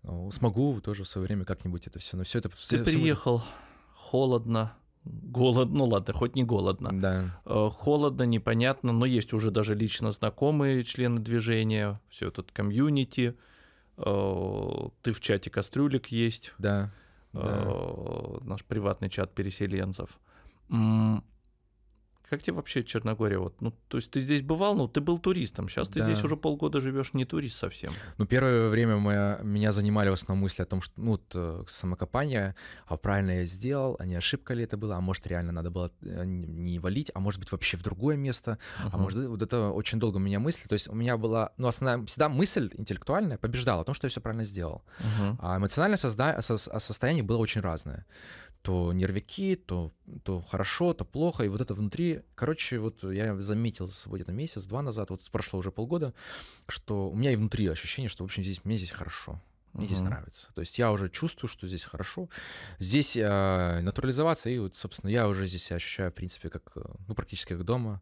ну, смогу тоже в свое время как-нибудь это все. Но все это... Ты все, приехал, все... холодно, Голодно, ну ладно, хоть не голодно. Да. Э, холодно, непонятно, но есть уже даже лично знакомые члены движения, все этот комьюнити. Э, ты в чате кастрюлик есть. Да. Э, да. Наш приватный чат переселенцев. Как тебе вообще Черногория? Вот, ну, то есть ты здесь бывал, ну, ты был туристом. Сейчас да. ты здесь уже полгода живешь, не турист совсем. Ну, первое время мы, меня занимали в основном мысли о том, что ну, вот, э, самокопание, а правильно я сделал, а не ошибка ли это была, а может, реально надо было э, не валить, а может быть, вообще в другое место. Uh-huh. А может, э, вот это очень долго у меня мысли. То есть у меня была, ну, основная всегда мысль интеллектуальная побеждала о том, что я все правильно сделал. Uh-huh. А эмоциональное созда- со- состояние было очень разное то нервяки, то, то хорошо, то плохо, и вот это внутри. Короче, вот я заметил за собой где-то месяц-два назад, вот прошло уже полгода, что у меня и внутри ощущение, что, в общем, здесь, мне здесь хорошо. Мне uh-huh. здесь нравится. То есть я уже чувствую, что здесь хорошо. Здесь э, натурализоваться, и вот, собственно, я уже здесь ощущаю, в принципе, как, ну, практически как дома.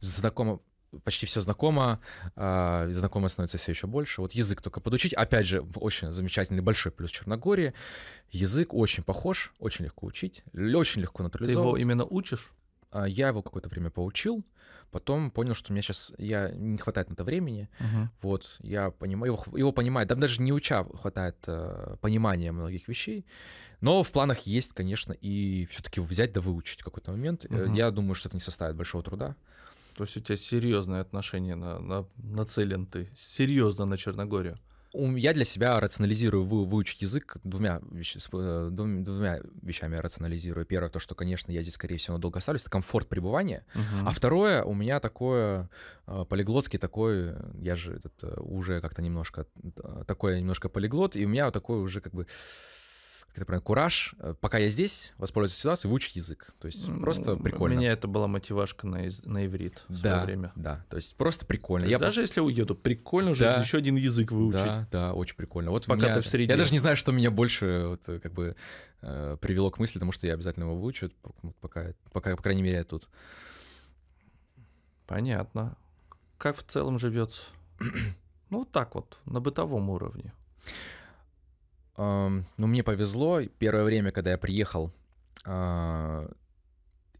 Знакомо почти все знакомо, э, становится все еще больше. Вот язык только подучить. Опять же, очень замечательный большой плюс Черногории. Язык очень похож, очень легко учить, очень легко натурализовывать. Ты его именно учишь? А, я его какое-то время поучил, потом понял, что у меня сейчас я не хватает на это времени. Угу. Вот я понимаю его, его понимаю, там даже не уча хватает э, понимания многих вещей. Но в планах есть, конечно, и все-таки взять да выучить в какой-то момент. Угу. Я думаю, что это не составит большого труда. То есть у тебя серьезные отношения на, на, нацелен ты, серьезно на Черногорию. Я для себя рационализирую, вы, выучить язык двумя, э, двумя, двумя вещами рационализирую. Первое, то, что, конечно, я здесь, скорее всего, надолго оставлюсь, это комфорт пребывания. Uh-huh. А второе, у меня такое э, полиглотский такой, я же этот, э, уже как-то немножко, такой немножко полиглот, и у меня такой уже как бы как это правильно, кураж, э, пока я здесь, воспользуюсь ситуацией, выучить язык. То есть просто прикольно. У меня это была мотивашка на, из, на иврит в да, свое время. Да, то есть просто прикольно. Есть, я даже по... если уеду, прикольно да, еще один язык выучить. Да, да, очень прикольно. Вот пока меня... ты в среде. Я даже не знаю, что меня больше вот, э, как бы э, привело к мысли, потому что я обязательно его выучу, пока, пока, по крайней мере, я тут. Понятно. Как в целом живется? ну, вот так вот, на бытовом уровне ну, мне повезло. Первое время, когда я приехал, а,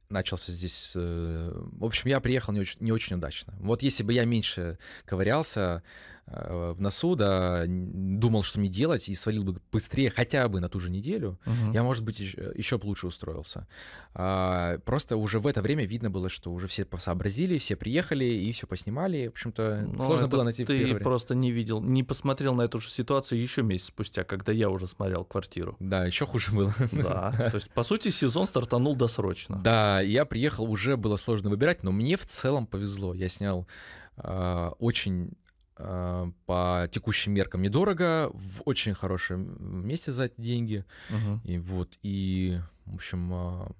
начался здесь... Э, в общем, я приехал не очень, не очень удачно. Вот если бы я меньше ковырялся Э, в носу, да, думал, что мне делать, и свалил бы быстрее хотя бы на ту же неделю, угу. я, может быть, еще, э, еще лучше устроился. А, просто уже в это время видно было, что уже все сообразили, все приехали и все поснимали. В общем-то, Но ну, сложно было найти Ты первое просто не видел, не посмотрел на эту же ситуацию еще месяц спустя, когда я уже смотрел квартиру. Да, еще хуже было. Да, то есть, по сути, сезон стартанул досрочно. Да, я приехал, уже было сложно выбирать, но мне в целом повезло. Я снял а, очень а, по текущим меркам недорого, в очень хорошем месте за эти деньги. Угу. И вот, и, в общем, а,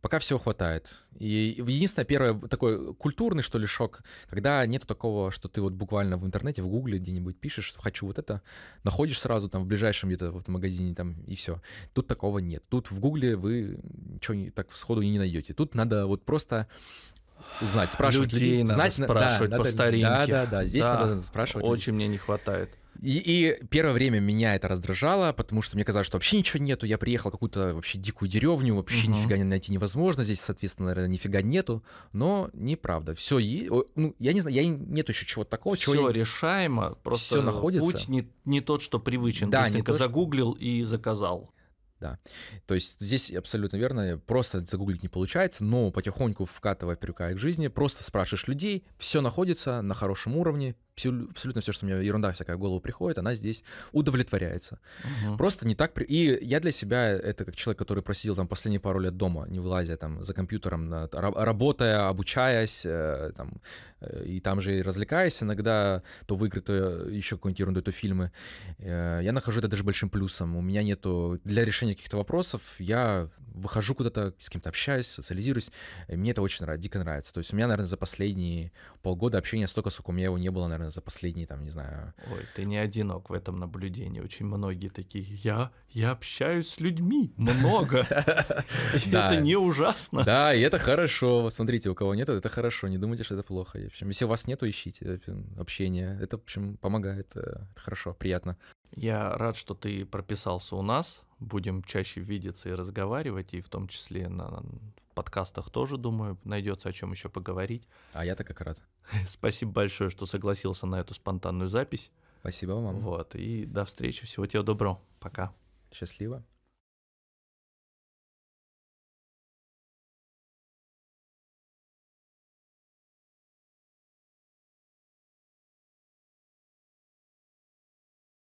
пока всего хватает. И единственное, первое, такой культурный, что ли, шок, когда нету такого, что ты вот буквально в интернете, в гугле где-нибудь пишешь, хочу вот это, находишь сразу там в ближайшем где-то в этом магазине там и все. Тут такого нет. Тут в гугле вы ничего не, так сходу и не найдете. Тут надо вот просто узнать, спрашивать людей, надо знать, спрашивать да, по надо, старинке. Да, да, да, здесь да, надо спрашивать. Очень мне не хватает. И, и первое время меня это раздражало, потому что мне казалось, что вообще ничего нету. Я приехал в какую-то вообще дикую деревню, вообще угу. нифига не найти невозможно. Здесь, соответственно, наверное, нифига нету. Но неправда. Все, и ну, я не знаю, я нет еще чего-то такого. Все чего решаемо, просто все находится. путь не, не тот, что привычен. Да, Быстренько не то, загуглил что... и заказал. Да. То есть здесь абсолютно верно, просто загуглить не получается, но потихоньку вкатывая крюка к жизни, просто спрашиваешь людей, все находится на хорошем уровне, все абсолютно все, что мне ерунда всякая в голову приходит, она здесь удовлетворяется. Угу. Просто не так... При... И я для себя, это как человек, который просидел там последние пару лет дома, не вылазя там за компьютером, работая, обучаясь, э, там, э, и там же и развлекаясь иногда, то в игры, то еще какую-нибудь ерунду, то фильмы. Э, я нахожу это даже большим плюсом. У меня нету... Для решения каких-то вопросов я выхожу куда-то, с кем-то общаюсь, социализируюсь. Мне это очень нравится, дико нравится. То есть у меня, наверное, за последние полгода общения столько, сколько у меня его не было, наверное, особенно за последние, там, не знаю... Ой, ты не одинок в этом наблюдении. Очень многие такие, я, я общаюсь с людьми много. Это не ужасно. Да, и это хорошо. Смотрите, у кого нет, это хорошо. Не думайте, что это плохо. В общем, если у вас нет, ищите общение. Это, в общем, помогает. Э, это хорошо, приятно. Я рад, что ты прописался у нас. Будем чаще видеться и разговаривать, и в том числе на подкастах тоже, думаю, найдется о чем еще поговорить. А я так как рад. Спасибо большое, что согласился на эту спонтанную запись. Спасибо вам. Вот, и до встречи. Всего тебе доброго. Пока. Счастливо.